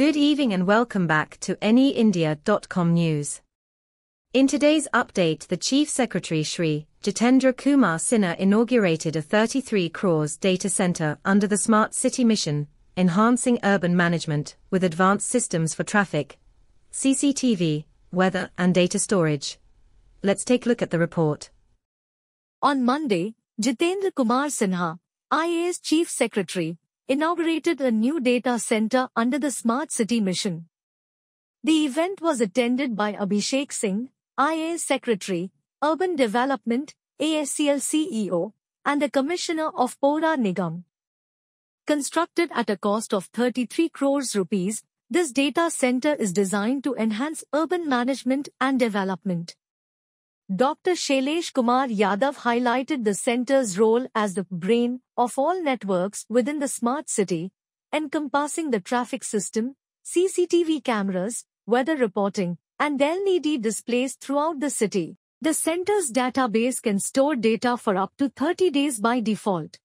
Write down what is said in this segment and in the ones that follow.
Good evening and welcome back to AnyIndia.com News. In today's update, the Chief Secretary Shri Jitendra Kumar Sinha inaugurated a 33 crores data center under the Smart City Mission, enhancing urban management with advanced systems for traffic, CCTV, weather, and data storage. Let's take a look at the report. On Monday, Jitendra Kumar Sinha, IAS Chief Secretary, inaugurated a new data center under the Smart City Mission. The event was attended by Abhishek Singh, IA Secretary, Urban Development, ASCL CEO, and the Commissioner of Pora Nigam. Constructed at a cost of 33 crores rupees, this data center is designed to enhance urban management and development. Dr. Shailesh Kumar Yadav highlighted the center's role as the brain of all networks within the smart city, encompassing the traffic system, CCTV cameras, weather reporting, and LED displays throughout the city. The center's database can store data for up to 30 days by default.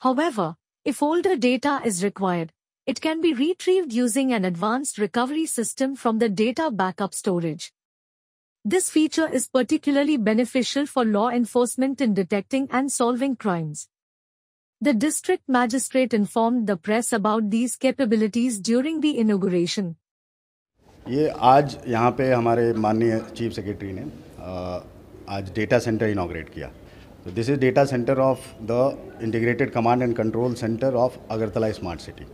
However, if older data is required, it can be retrieved using an advanced recovery system from the data backup storage. This feature is particularly beneficial for law enforcement in detecting and solving crimes. The district magistrate informed the press about these capabilities during the inauguration. ये आज यहाँ पे हमारे माननीय chief secretary ने आज data centre inaugurate किया तो this is data centre of the integrated command and control centre of Agartala smart city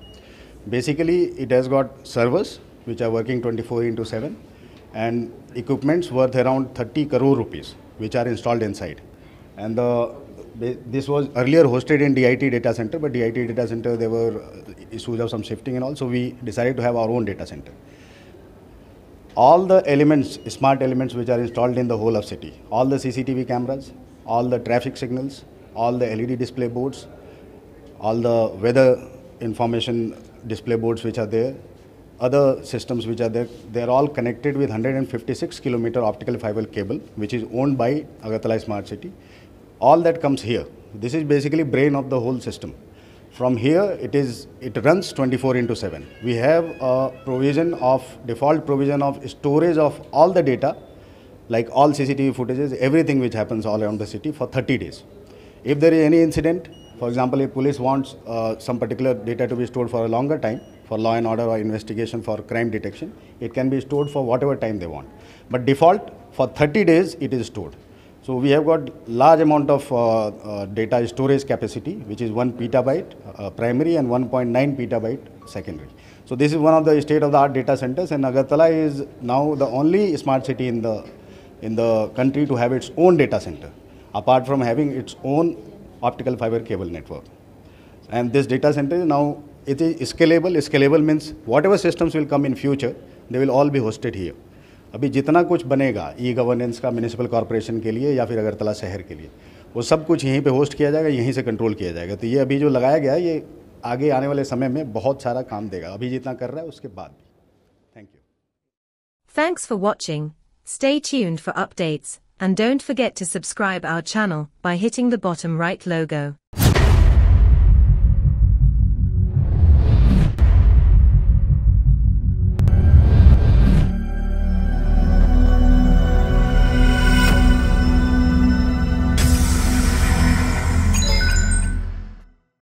basically it has got servers which are working 24 four into seven and equipments worth around 30 crore rupees which are installed inside. And the, this was earlier hosted in DIT data center, but DIT data center there were uh, issues of some shifting and also we decided to have our own data center. All the elements, smart elements which are installed in the whole of city, all the CCTV cameras, all the traffic signals, all the LED display boards, all the weather information display boards which are there, other systems which are there, they're all connected with 156 kilometer optical fiber cable, which is owned by Agartala Smart City. All that comes here. This is basically brain of the whole system. From here, it is it runs 24 into 7. We have a provision of default provision of storage of all the data, like all CCTV footages, everything which happens all around the city for 30 days. If there is any incident, for example, if police wants uh, some particular data to be stored for a longer time, for law and order or investigation for crime detection. It can be stored for whatever time they want. But default for 30 days it is stored. So we have got large amount of uh, uh, data storage capacity which is 1 petabyte uh, primary and 1.9 petabyte secondary. So this is one of the state of the art data centers and Agartala is now the only smart city in the in the country to have its own data center apart from having its own optical fiber cable network. And this data center is now it is scalable scalable means whatever systems will come in future they will all be hosted here अभी जितना कुछ बनेगा e governance का municipal corporation के लिए या फिर अगरतला शहर के लिए वो सब कुछ यहीं पे होस्ट किया जाएगा यहीं से कंट्रोल किया जाएगा तो ये अभी जो लगाया गया है ये आगे आने वाले समय में बहुत सारा काम देगा अभी जितना कर रहा है उसके बाद भी thank you thanks for watching stay tuned for updates and don't forget to subscribe our channel by hitting the bottom right logo.